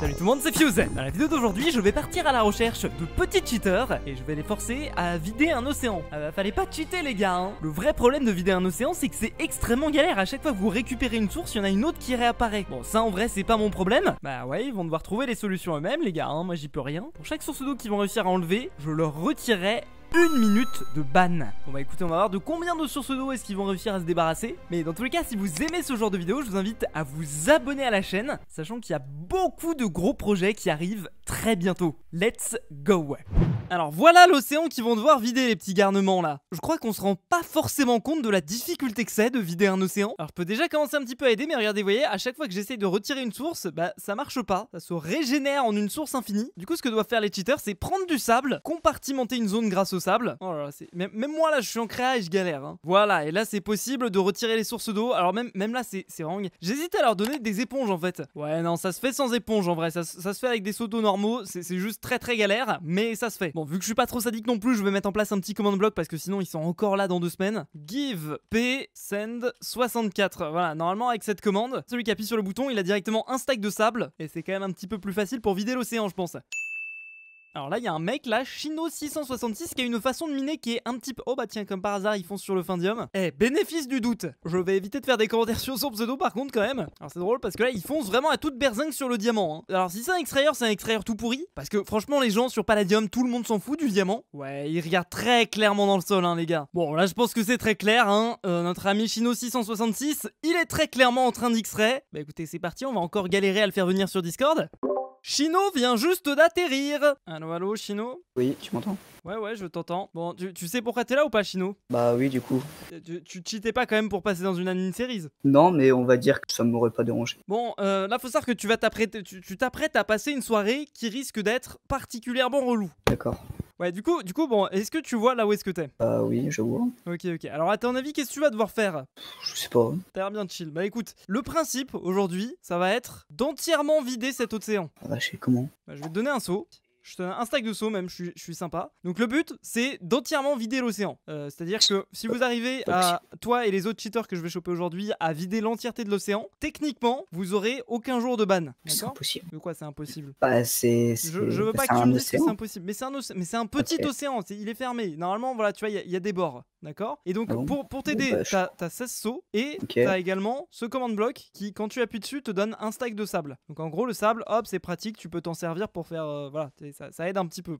Salut tout le monde, c'est Fuse Dans la vidéo d'aujourd'hui, je vais partir à la recherche de petits cheaters et je vais les forcer à vider un océan. Ah bah, fallait pas cheater les gars hein. Le vrai problème de vider un océan, c'est que c'est extrêmement galère. À chaque fois que vous récupérez une source, il y en a une autre qui réapparaît. Bon, ça en vrai, c'est pas mon problème. Bah ouais, ils vont devoir trouver les solutions eux-mêmes les gars, hein. moi j'y peux rien. Pour chaque source d'eau qu'ils vont réussir à enlever, je leur retirerai une minute de ban. Bon bah écoutez, on va voir de combien de sources d'eau est-ce qu'ils vont réussir à se débarrasser. Mais dans tous les cas, si vous aimez ce genre de vidéo, je vous invite à vous abonner à la chaîne, sachant qu'il y a beaucoup de gros projets qui arrivent très bientôt. Let's go alors voilà l'océan qu'ils vont devoir vider les petits garnements là. Je crois qu'on se rend pas forcément compte de la difficulté que c'est de vider un océan. Alors je peux déjà commencer un petit peu à aider mais regardez vous voyez à chaque fois que j'essaye de retirer une source bah ça marche pas. Ça se régénère en une source infinie. Du coup ce que doivent faire les cheaters c'est prendre du sable, compartimenter une zone grâce au sable. Oh là même, moi là, je suis en créa et je galère. Hein. Voilà, et là c'est possible de retirer les sources d'eau. Alors même, même là, c'est rang J'hésite à leur donner des éponges en fait. Ouais, non, ça se fait sans éponge en vrai. Ça, se fait avec des seaux d'eau normaux. C'est juste très très galère, mais ça se fait. Bon, vu que je suis pas trop sadique non plus, je vais mettre en place un petit command block parce que sinon ils sont encore là dans deux semaines. Give p send 64. Voilà, normalement avec cette commande, celui qui appuie sur le bouton, il a directement un stack de sable. Et c'est quand même un petit peu plus facile pour vider l'océan, je pense. Alors là, il y a un mec là, Chino 666 qui a une façon de miner qui est un petit peu. Oh bah tiens, comme par hasard, ils fonce sur le findium. Eh, bénéfice du doute Je vais éviter de faire des commentaires sur son pseudo par contre, quand même. Alors c'est drôle parce que là, ils fonce vraiment à toute berzingue sur le diamant. Hein. Alors si c'est un extrayeur, c'est un extrayeur tout pourri. Parce que franchement, les gens sur Palladium, tout le monde s'en fout du diamant. Ouais, ils regardent très clairement dans le sol, hein, les gars. Bon, là, je pense que c'est très clair, hein. Euh, notre ami Chino 666 il est très clairement en train d'X-ray. Bah écoutez, c'est parti, on va encore galérer à le faire venir sur Discord. Chino vient juste d'atterrir Allo allo Chino Oui, tu m'entends Ouais, ouais, je t'entends. Bon, tu, sais pourquoi t'es là ou pas, Chino Bah oui, du coup. Tu, tu cheatais pas quand même pour passer dans une anime series Non, mais on va dire que ça m'aurait pas dérangé. Bon, euh, là, faut savoir que tu vas t'apprêter, tu t'apprêtes à passer une soirée qui risque d'être particulièrement relou. D'accord. Ouais, du coup, du coup bon, est-ce que tu vois là où est-ce que t'es Bah oui, je vois. Ok, ok. Alors, à ton avis, qu'est-ce que tu vas devoir faire Je sais pas. T'as l'air bien chill. Bah écoute, le principe aujourd'hui, ça va être d'entièrement vider cet océan. Ah bah, je sais comment. Bah, je vais te donner un saut. Je te un stack de saut même, je suis, je suis sympa. Donc le but, c'est d'entièrement vider l'océan. Euh, c'est-à-dire que si vous arrivez à, toi et les autres cheaters que je vais choper aujourd'hui, à vider l'entièreté de l'océan, techniquement, vous aurez aucun jour de ban. C'est impossible. De quoi c'est impossible bah, c'est. Je, veux pas que tu me dises que c'est impossible. Mais c'est un, mais c'est un petit océan, il est fermé. Normalement, voilà, tu vois, il y, a des bords. D'accord Et donc, ah pour, pour t'aider, bah, t'as 16 sauts et t'as également ce command block qui, quand tu appuies dessus, te donne un stack de sable. Donc en gros, le sable, hop, c'est pratique, tu peux t'en servir pour faire. Euh, voilà, ça, aide un petit peu.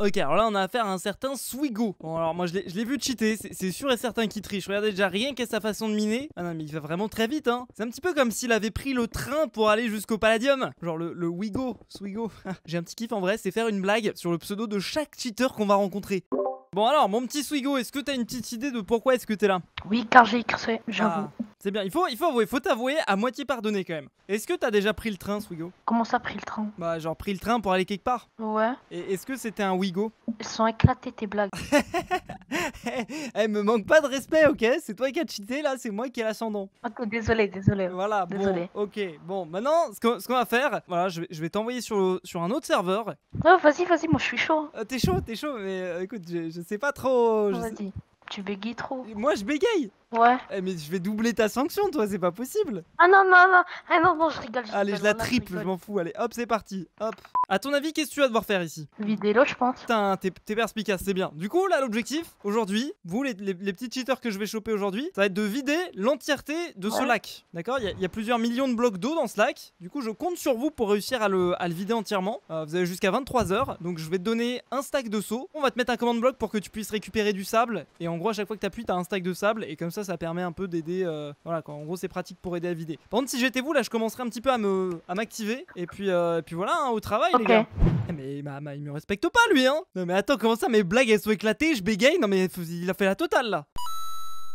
Ok, alors là on a affaire à un certain Swigo. Bon, alors moi je l'ai vu cheater, c'est sûr et certain qu'il triche. Regardez déjà rien qu'à sa façon de miner. Ah non, mais il va vraiment très vite, hein. C'est un petit peu comme s'il avait pris le train pour aller jusqu'au Palladium. Genre le, le Wigo, Swigo. J'ai un petit kiff en vrai, c'est faire une blague sur le pseudo de chaque cheater qu'on va rencontrer. Bon alors, mon petit Swigo, est-ce que t'as une petite idée de pourquoi est-ce que t'es là Oui, car j'ai écrit, j'avoue. Ah. C'est bien, il faut, il faut avouer, faut t'avouer à moitié pardonné quand même. Est-ce que t'as déjà pris le train, Swigo Comment ça, pris le train Bah, genre pris le train pour aller quelque part. Ouais. Et est-ce que c'était un Wigo Ils sont éclatés tes blagues. Elle eh, me manque pas de respect, ok C'est toi qui as cheaté là, c'est moi qui ai l'ascendant. désolé, désolé. Voilà, bon. Ok, bon, maintenant, ce qu'on, va faire, voilà, je vais, t'envoyer sur, un autre serveur. Oh, vas-y, vas-y, moi je suis chaud. Euh, t'es chaud, t'es chaud, mais euh, écoute, je, sais pas trop. vas-y, tu bégayes trop. Moi je bégaye Ouais. Eh, mais je vais doubler ta sanction, toi, c'est pas possible. Ah non, non, non, ah, non, non, je rigole. Allez, je la triple, je m'en fous. Allez, hop, c'est parti. Hop. À ton avis, qu'est-ce que tu vas devoir faire ici Vider l'eau, je pense. Putain, t'es perspicace, c'est bien. Du coup, là, l'objectif, aujourd'hui, vous, les, les, petits cheaters que je vais choper aujourd'hui, ça va être de vider l'entièreté de ce lac. D'accord Il y, a plusieurs millions de blocs d'eau dans ce lac. Du coup, je compte sur vous pour réussir à le, à le vider entièrement. Euh, vous avez jusqu'à 23 heures. Donc, je vais te donner un stack de seaux. On va te mettre un command bloc pour que tu puisses récupérer du sable. Et en gros, à chaque fois que tu appuies, t'as un stack de sable. Et comme ça, ça, permet un peu d'aider. Euh, voilà, en gros, c'est pratique pour aider à vider. Par contre, si j'étais vous, là, je commencerais un petit peu à me, m'activer. Et puis, euh, et puis voilà, hein, au travail, les gars. Eh, mais il me respecte pas, lui, hein. Non, mais attends, comment ça, mes blagues, elles sont éclatées, je bégaye. Non, mais il a fait la totale, là.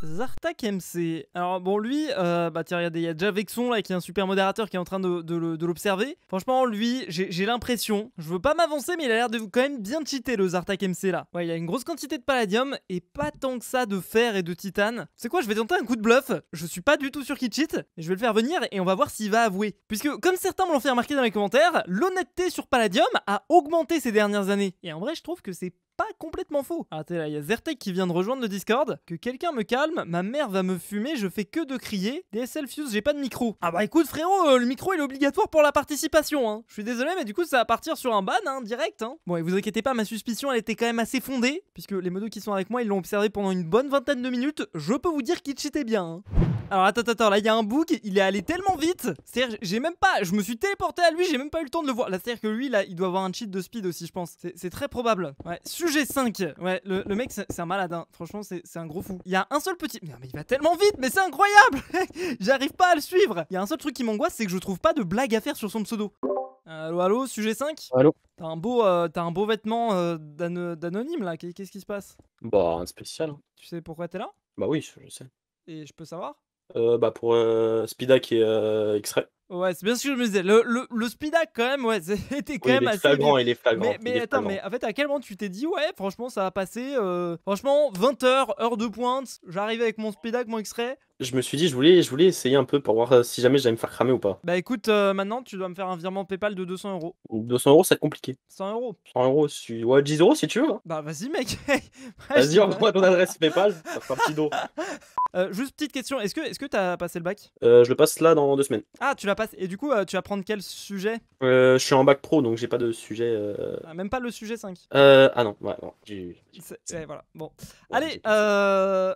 Zartak MC. Alors bon lui, euh, bah tiens regardez, il y a déjà Vexon là qui est un super modérateur qui est en train de, l'observer. Franchement lui, j'ai l'impression, je veux pas m'avancer mais il a l'air de quand même bien cheater le Zartak MC là. Ouais il a une grosse quantité de palladium et pas tant que ça de fer et de titane. C'est quoi je vais tenter un coup de bluff, je suis pas du tout sûr qu'il cheat, je vais le faire venir et on va voir s'il va avouer. Puisque comme certains me l'ont fait remarquer dans les commentaires, l'honnêteté sur palladium a augmenté ces dernières années. Et en vrai je trouve que c'est pas complètement faux. Ah, t'es là, il y a Zertek qui vient de rejoindre le Discord. Que quelqu'un me calme, ma mère va me fumer, je fais que de crier. DSL Fuse, j'ai pas de micro. Ah bah écoute frérot, euh, le micro est obligatoire pour la participation. Hein. Je suis désolé, mais du coup ça va partir sur un ban hein, direct. Hein. Bon, et vous inquiétez pas, ma suspicion elle était quand même assez fondée, puisque les modos qui sont avec moi ils l'ont observé pendant une bonne vingtaine de minutes. Je peux vous dire qu'il cheatait bien. Hein. Alors attends, attends, là il y a un bug. il est allé tellement vite. C'est-à-dire, j'ai même pas, je me suis téléporté à lui, j'ai même pas eu le temps de le voir. Là, c'est-à-dire que lui là, il doit avoir un cheat de speed aussi, je pense. C'est très probable. Ouais, Sujet 5 Ouais, le, mec, c'est un malade. Hein. Franchement, c'est un gros fou. Il y a un seul petit. Mais, il va tellement vite, mais c'est incroyable. J'arrive pas à le suivre. Il y a un seul truc qui m'angoisse, c'est que je trouve pas de blague à faire sur son pseudo. Allo, allo, sujet 5 Allo. T'as un, beau, euh, un beau vêtement euh, d'anonyme là, qu'est-ce qui se passe Bah, un spécial. Hein. Tu sais pourquoi t'es là Bah oui, je sais. Et je peux savoir euh, Bah, pour Spida qui est extrait. Ouais, c'est bien ce que je me disais. Le, le, le quand même, ouais, c'était quand même même il est Flagrant, il est flagrant. Mais, attends, mais en fait, à quel moment tu t'es dit, ouais, franchement, ça va passer. Euh, franchement, 20h, heure de pointe, j'arrive avec mon speedac mon extrait Je me suis dit, je voulais, je voulais essayer un peu pour voir euh, si jamais j'allais me faire cramer ou pas. Bah écoute, euh, maintenant, tu dois me faire un virement PayPal de 200 euros. 200 euros, c'est compliqué. 100 euros. 100 euros, ouais, 10 euros si tu veux. Hein. Bah vas-y, mec. vas-y, envoie ton adresse PayPal, ça fera un petit dos. juste petite question, est-ce que tu as passé le bac Je le passe là dans deux semaines. Ah, tu l'as et du coup, euh, tu vas prendre quel sujet euh, Je suis en bac pro, donc j'ai pas de sujet. Euh. Ah, même pas le sujet 5. ah non, ouais, Bon. Allez,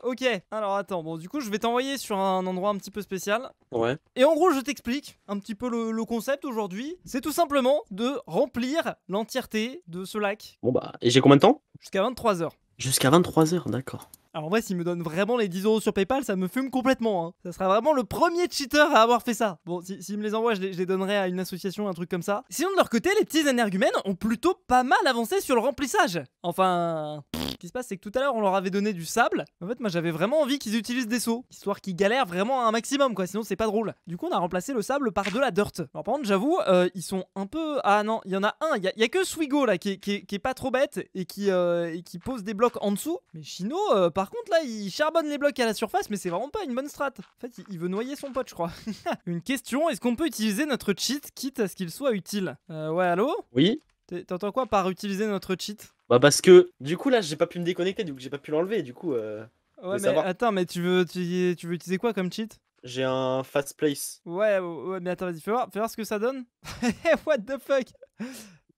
ok. Alors attends, bon, du coup, je vais t'envoyer sur un endroit un petit peu spécial. Ouais. Et en gros, je t'explique un petit peu le, le concept aujourd'hui. C'est tout simplement de remplir l'entièreté de ce lac. Bon bah, et j'ai combien de temps Jusqu'à 23h. Jusqu'à 23h, d'accord. Alors, en vrai, s'ils me donne vraiment les 10 euros sur PayPal, ça me fume complètement. Hein. Ça sera vraiment le premier cheater à avoir fait ça. Bon, si, si me les envoie, je les, je les, donnerai à une association, un truc comme ça. Sinon, de leur côté, les petits énergumènes ont plutôt pas mal avancé sur le remplissage. Enfin. Ce qui se passe, c'est que tout à l'heure, on leur avait donné du sable. En fait, moi, j'avais vraiment envie qu'ils utilisent des seaux, histoire qu'ils galèrent vraiment un maximum, quoi. Sinon, c'est pas drôle. Du coup, on a remplacé le sable par de la dirt. Alors, par contre, j'avoue, euh, ils sont un peu. Ah non, il y en a un. Il y, y, a que Swigo là, qui est, qui, qui est, pas trop bête et qui, euh, qui pose des blocs en dessous. Mais Chino, euh, par par contre, là, il charbonne les blocs à la surface, mais c'est vraiment pas une bonne strat. En fait, il veut noyer son pote, je crois. une question, est-ce qu'on peut utiliser notre cheat, quitte à ce qu'il soit utile euh, Ouais, allô Oui T'entends quoi par utiliser notre cheat Bah parce que, du coup, là, j'ai pas pu me déconnecter, du coup, j'ai pas pu l'enlever, du coup... Euh... Ouais, mais attends, mais tu veux, tu, veux utiliser quoi comme cheat j'ai un fast place. Ouais, mais attends, vas-y, fais voir, ce que ça donne. What the fuck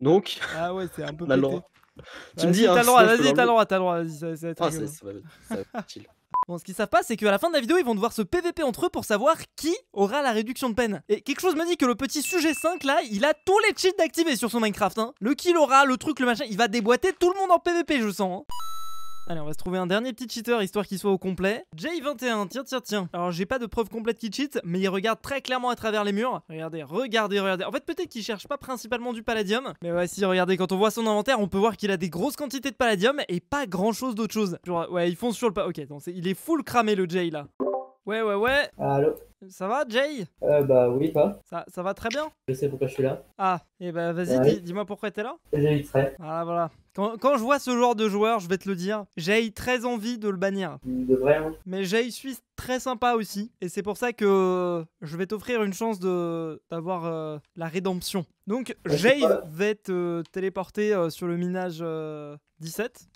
donc, ah ouais, c'est un peu Tu me dis, t'as le droit, vas-y, t'as le droit, t'as le droit, vas-y, ça, va Bon, ce qu'ils savent pas, c'est qu'à la fin de la vidéo, ils vont devoir se PVP entre eux pour savoir qui aura la réduction de peine. Et quelque chose me dit que le petit sujet 5 là, il a tous les cheats activés sur son Minecraft. Hein. Le kill aura, le truc, le machin, il va déboîter tout le monde en PVP, je sens. Hein. Allez, on va se trouver un dernier petit cheater histoire qu'il soit au complet. J21, tiens, tiens, tiens. Alors, j'ai pas de preuve complète qu'il cheat, mais il regarde très clairement à travers les murs. Regardez, regardez, regardez. En fait, peut-être qu'il cherche pas principalement du palladium, mais ouais, si, regardez, quand on voit son inventaire, on peut voir qu'il a des grosses quantités de palladium et pas grand chose d'autre chose. Genre, ouais, il fonce sur le pas. Ok, donc il est full cramé le Jay là. Ouais, ouais, ouais. Allô Ça va, Jay Euh, bah oui, pas. Ça, va très bien Je sais pourquoi je suis là. Ah, et eh bah vas-y, dis-moi pourquoi t'es là ah, Voilà, voilà. Quand, je vois ce genre de joueur, je vais te le dire, j'ai très envie de le bannir. Hein. Mais j'ai suis très sympa aussi. Et c'est pour ça que je vais t'offrir une chance d'avoir euh, la rédemption. Donc, Jay va te téléporter euh, sur le minage euh, 17.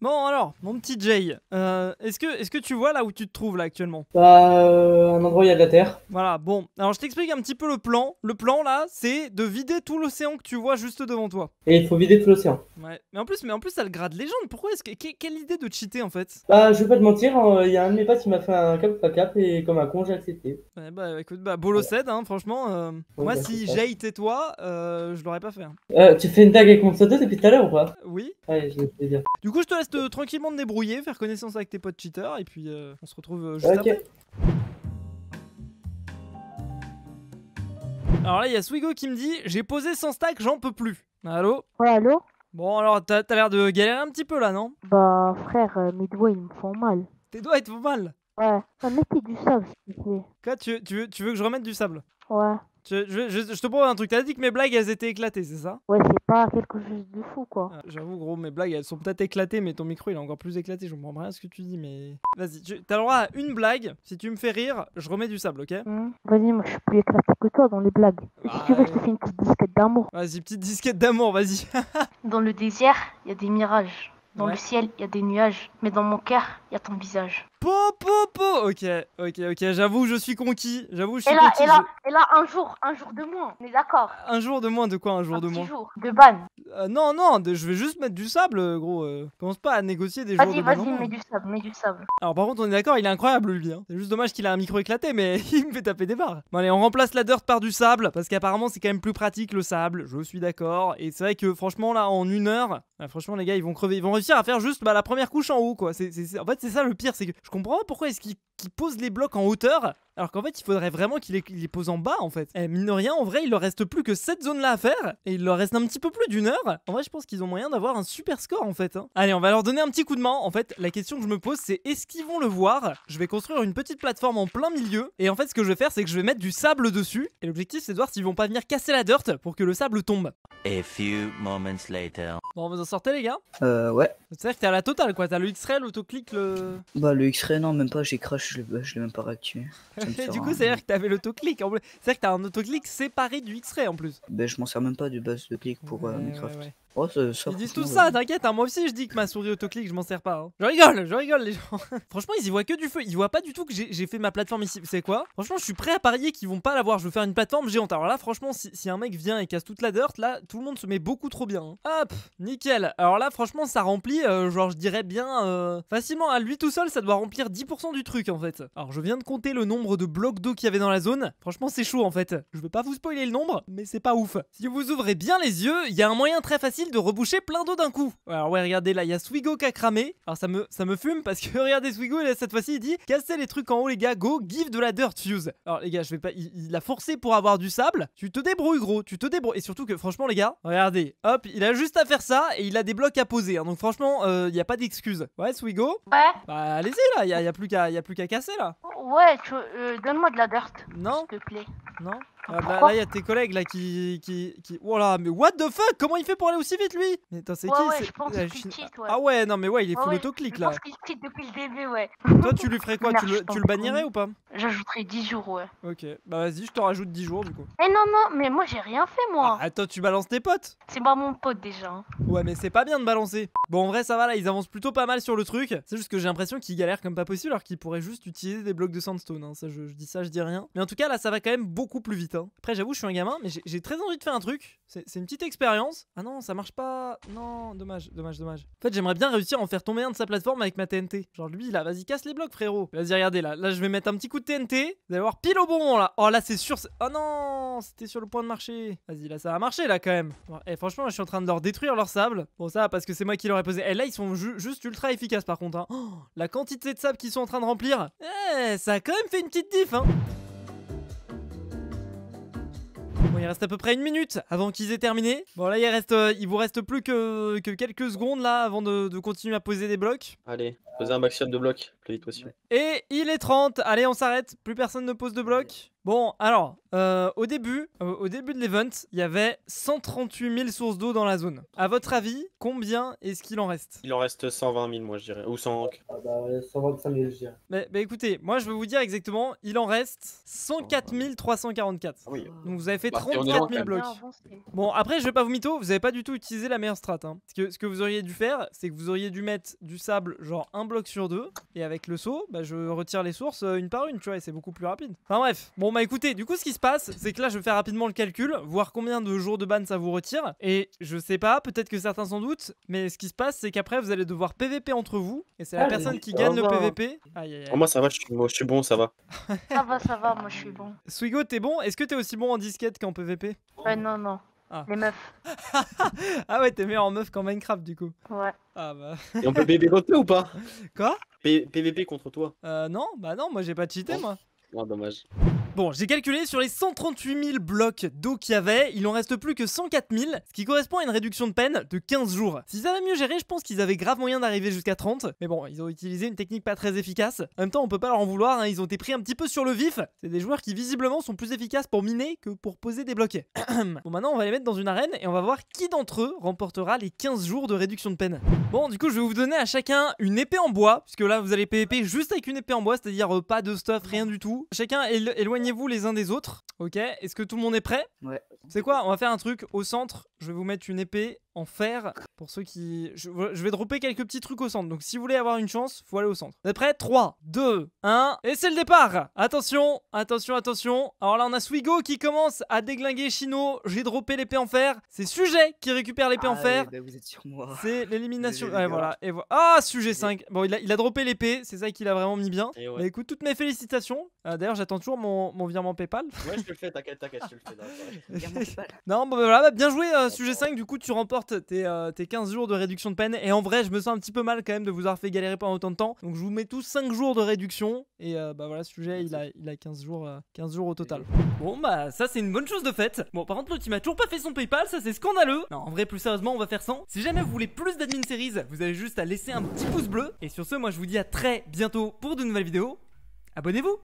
Bon alors, mon petit Jay, euh, est-ce que, est que tu vois là où tu te trouves là actuellement Bah, euh, un endroit où il y a de la terre. Voilà, bon. Alors je t'explique un petit peu le plan. Le plan là, c'est de vider tout l'océan que tu vois juste devant toi. Et il faut vider tout l'océan. Ouais. Mais en plus, mais en plus, ça le grade légende. Pourquoi est-ce que quelle idée de cheater en fait Bah, je vais pas te mentir, hein, il y a un de mes potes qui m'a fait un cap pas cap et comme un con j'ai accepté. bah écoute, bah bolo hein, franchement. Euh, moi, si Jay était toi, je l'aurais pas fait. Hein. tu fais une tag avec mon pseudo depuis tout à l'heure ou quoi Oui. Allez, du coup, je te laisse tranquillement te débrouiller, faire connaissance avec tes potes cheaters, et puis euh, on se retrouve euh, juste après. Alors là, il y a Swigo qui me dit J'ai posé 100 stacks, j'en peux plus. Allô Ouais, allô Bon, alors t'as l'air de galérer un petit peu là, non Bah, frère, euh, mes doigts ils me font mal. Tes doigts ils te font mal Ouais, mettez du sable, s'il te plaît. Quoi, tu, veux, tu veux que je remette du sable Ouais. Je, te pose un truc, t'as dit que mes blagues elles étaient éclatées, c'est ça Ouais, c'est pas quelque chose de fou quoi. Ah, j'avoue, gros, mes blagues elles sont peut-être éclatées, mais ton micro il est encore plus éclaté, je comprends rien à ce que tu dis, mais. Vas-y, t'as le droit à une blague, si tu me fais rire, je remets du sable, ok hmm. Vas-y, moi je suis plus éclatée que toi dans les blagues. si tu veux, je te fais une petite disquette d'amour. Vas-y, petite disquette d'amour, vas-y. dans le désert, il y a des mirages. Dans le ciel, il y a des nuages, mais dans mon cœur, il y a ton visage. Po, po, po. Ok, ok, ok. J'avoue, je suis conquis. J'avoue, je suis et là, conquis. Et là, et là, un jour, un jour de moins. On est d'accord. Un jour de moins de quoi Un jour de petit moins jour de ban. Euh, non, non. je vais juste mettre du sable, euh, gros. Euh. commence pas à négocier des jours de Vas-y, vas-y, mets du sable, mets du sable. Alors par contre, on est d'accord. Il est incroyable lui. Hein. C'est juste dommage qu'il a un micro éclaté, mais il me fait taper des barres. Bon allez, on remplace la dirt par du sable parce qu'apparemment c'est quand même plus pratique le sable. Je suis d'accord. Et c'est vrai que franchement là, en une heure, ah, franchement les gars, ils vont crever. Ils vont réussir à faire juste bah, la première couche en haut, quoi. C'est, en fait, c'est ça le pire, c'est que je comprends pourquoi est-ce qu'il qui pose les blocs en hauteur, alors qu'en fait, il faudrait vraiment qu'il les, les, pose en bas, en fait. Et eh, mine de rien, en vrai, il leur reste plus que cette zone-là à faire, et il leur reste un petit peu plus d'une heure. En vrai, je pense qu'ils ont moyen d'avoir un super score, en fait. Hein. Allez, on va leur donner un petit coup de main. En fait, la question que je me pose, c'est est-ce qu'ils vont le voir Je vais construire une petite plateforme en plein milieu, et en fait, ce que je vais faire, c'est que je vais mettre du sable dessus, et l'objectif, c'est de voir s'ils vont pas venir casser la dirt pour que le sable tombe. A few Bon, vous en sortez, les gars Euh, ouais. C'est-à-dire que t'es à la totale, quoi. T'as le X-Ray, l'autoclick, le. Bah, le X-Ray, non, même pas, j'ai crash bah, je l'ai même pas réactivé. du coup, c'est-à-dire que t'avais l'autoclick. En... C'est-à-dire que t'as un autoclick séparé du X-ray en plus. Ben, je m'en sers même pas du base de clic pour euh, Minecraft. Oh, ils disent tout ça, euh. t'inquiète, hein. moi aussi je dis que ma souris autoclique je m'en sers pas. Hein. Je rigole, je rigole les gens. Franchement, ils y voient que du feu, ils voient pas du tout que j'ai fait ma plateforme ici. C'est quoi Franchement, je suis prêt à parier qu'ils vont pas l'avoir. Je veux faire une plateforme géante. Alors là, franchement, si, un mec vient et casse toute la dirt, là, tout le monde se met beaucoup trop bien. Hein. Hop, nickel. Alors là, franchement, ça remplit, euh, genre, je dirais bien euh, facilement. À lui tout seul, ça doit remplir 10% du truc en fait. Alors je viens de compter le nombre de blocs d'eau qu'il y avait dans la zone. Franchement, c'est chaud en fait. Je veux pas vous spoiler le nombre, mais c'est pas ouf. Si vous ouvrez bien les yeux, il y a un moyen très facile de reboucher plein d'eau d'un coup. Alors ouais, regardez, là, il y a Swigo qui a cramé. Alors ça me, ça me fume parce que regardez Swigo, cette fois-ci, il dit « Cassez les trucs en haut, les gars, go, give de la dirt fuse ». Alors les gars, je vais pas... Il, l'a forcé pour avoir du sable. Tu te débrouilles, gros, tu te débrouilles. Et surtout que, franchement, les gars, regardez, hop, il a juste à faire ça et il a des blocs à poser. Hein. Donc franchement, euh, il n'y a pas d'excuses. Ouais, Swigo Ouais Bah allez-y, là, il n'y a, y a plus qu'à casser, là. Ouais, euh, donne-moi de la dirt, non s'il te plaît. Non ah, bah, là, il y a tes collègues là qui. qui, qui... Voilà, oh mais what the fuck Comment il fait pour aller aussi vite lui Mais attends, c'est qui ah, ouais. non, mais ouais, il est full autoclic là. Je pense Toi, tu lui ferais quoi Tu, le, tu bannirais euh, ou pas J'ajouterais 10 jours, ouais. Ok, bah vas-y, je te rajoute 10 jours du coup. Eh non, non, mais moi j'ai rien fait moi. Ah, toi tu balances tes potes C'est moi mon pote déjà. Hein. Ouais, mais c'est pas bien de balancer. Bon, en vrai, ça va là, ils avancent plutôt pas mal sur le truc. C'est juste que j'ai l'impression qu'ils galèrent comme pas possible alors qu'ils pourraient juste utiliser des blocs de sandstone. Hein. Ça, je dis ça, je dis rien. Mais en tout cas, là, ça va quand même beaucoup plus vite. Hein. Après, j'avoue, je suis un gamin, mais j'ai très envie de faire un truc. C'est une petite expérience. Ah non, ça marche pas. Non, dommage, dommage, dommage. En fait, j'aimerais bien réussir à en faire tomber un de sa plateforme avec ma TNT. Genre, lui, là, vas-y, casse les blocs, frérot. Vas-y, regardez, là. Là, je vais mettre un petit coup de TNT. Vous allez voir pile au bon moment, là. Oh, là, c'est sûr. Oh non, c'était sur le point de marcher. Vas-y, là, ça a marché, là, quand même. et eh, franchement, je suis en train de leur détruire leur sable. Bon, ça, parce que c'est moi qui leur ai posé. et eh, là, ils sont juste ultra efficaces, par contre. Hein. Oh, la quantité de sable qu'ils sont en train de remplir. Eh, ça a quand même fait une petite diff, hein il reste à peu près une minute avant qu'ils aient terminé. Bon là il reste, euh, il vous reste plus que, quelques secondes là avant de, de continuer à poser des blocs. Allez, posez un maximum de blocs. Et il est 30. Allez, on s'arrête. Plus personne ne pose de bloc. Bon, alors, euh, au début euh, au début de l'event, il y avait 138 000 sources d'eau dans la zone. À votre avis, combien est-ce qu'il en reste Il en reste 120 000, moi, je dirais. Ou 100... Ah bah, 000, je dirais. Mais, écoutez, moi, je vais vous dire exactement, il en reste 104 344. Ah Donc, vous avez fait 34 bah, 000 blocs. Bon, après, je vais pas vous mytho, vous avez pas du tout utilisé la meilleure strat. Hein. que ce que vous auriez dû faire, c'est que vous auriez dû mettre du sable, genre un bloc sur deux, et avec le saut, bah, je retire les sources euh, une par une, tu vois, et c'est beaucoup plus rapide. Enfin bref, bon bah écoutez, du coup ce qui se passe, c'est que là je vais faire rapidement le calcul, voir combien de jours de ban ça vous retire, et je sais pas, peut-être que certains s'en doutent, mais ce qui se passe, c'est qu'après vous allez devoir PVP entre vous, et c'est la ah, personne qui gagne le PVP. Ah, moi ça va, je suis, bon, ça va. ça va, ça va, moi je suis bon. Swigo, t'es bon Est-ce que t'es aussi bon en disquette qu'en PVP Ouais, Non, non. Ah. Les meufs. ah ouais, t'es meilleur en meuf qu'en Minecraft du coup. Ouais. Ah bah. Et on peut bébé ou pas Quoi PVP contre toi. Euh, non, bah non, moi j'ai pas cheaté, oh. moi. Oh, dommage. Bon, j'ai calculé sur les 138 000 blocs d'eau qu'il y avait, il en reste plus que 104 000, ce qui correspond à une réduction de peine de 15 jours. S'ils avaient mieux géré, je pense qu'ils avaient grave moyen d'arriver jusqu'à 30, mais bon, ils ont utilisé une technique pas très efficace. En même temps, on peut pas leur en vouloir, hein, ils ont été pris un petit peu sur le vif. C'est des joueurs qui visiblement sont plus efficaces pour miner que pour poser des blocs. bon, maintenant, on va les mettre dans une arène et on va voir qui d'entre eux remportera les 15 jours de réduction de peine. Bon, du coup, je vais vous donner à chacun une épée en bois, puisque là, vous allez PVP juste avec une épée en bois, c'est-à-dire euh, pas de stuff, rien du tout. Chacun éloigne vous les uns des autres. Ok Est-ce que tout le monde est prêt Ouais. C'est quoi On va faire un truc au centre. Je vais vous mettre une épée en fer pour ceux qui. Je, vais dropper quelques petits trucs au centre. Donc si vous voulez avoir une chance, faut aller au centre. Vous êtes prêts 3, 2, 1 et c'est le départ. Attention, attention, attention. Alors là, on a Swigo qui commence à déglinguer Chino. J'ai droppé l'épée en fer. C'est Sujet qui récupère l'épée en ah fer. Bah, vous êtes sur moi. C'est l'élimination. voilà. Et Ah, Sujet 5. Bon, il a, droppé l'épée. C'est ça qu'il a vraiment mis bien. Bah, écoute, toutes mes félicitations. Euh, d'ailleurs, j'attends toujours mon, virement PayPal. Ouais, je te le fais, t'inquiète, t'inquiète, je te le fais. non, bah, voilà, bah, bien joué, euh, sujet 5. Du coup, tu remportes tes, euh, tes, 15 jours de réduction de peine. Et en vrai, je me sens un petit peu mal quand même de vous avoir fait galérer pendant autant de temps. Donc, je vous mets tous 5 jours de réduction. Et euh, bah voilà, sujet, il a, il a 15, jours, 15 jours au total. Bon, bah ça, c'est une bonne chose de fait Bon, par contre, l'autre, il m'a toujours pas fait son PayPal. Ça, c'est scandaleux. Non, en vrai, plus sérieusement, on va faire 100. Si jamais vous voulez plus d'admin series, vous avez juste à laisser un petit pouce bleu. Et sur ce, moi, je vous dis à très bientôt pour de nouvelles vidéos. Abonnez-vous!